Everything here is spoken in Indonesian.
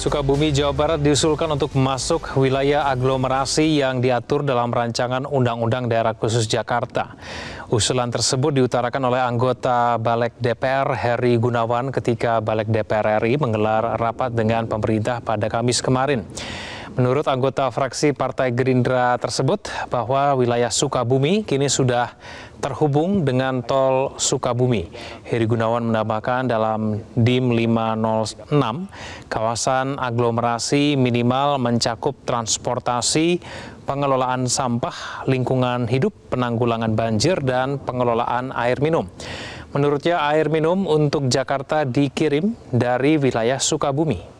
Sukabumi, Jawa Barat diusulkan untuk masuk wilayah aglomerasi yang diatur dalam rancangan Undang-Undang Daerah Khusus Jakarta. Usulan tersebut diutarakan oleh anggota Balek DPR Heri Gunawan ketika Balek DPR RI menggelar rapat dengan pemerintah pada Kamis kemarin. Menurut anggota fraksi Partai Gerindra tersebut bahwa wilayah Sukabumi kini sudah terhubung dengan tol Sukabumi. Heri Gunawan menambahkan dalam DIM 506 kawasan aglomerasi minimal mencakup transportasi, pengelolaan sampah, lingkungan hidup, penanggulangan banjir dan pengelolaan air minum. Menurutnya air minum untuk Jakarta dikirim dari wilayah Sukabumi.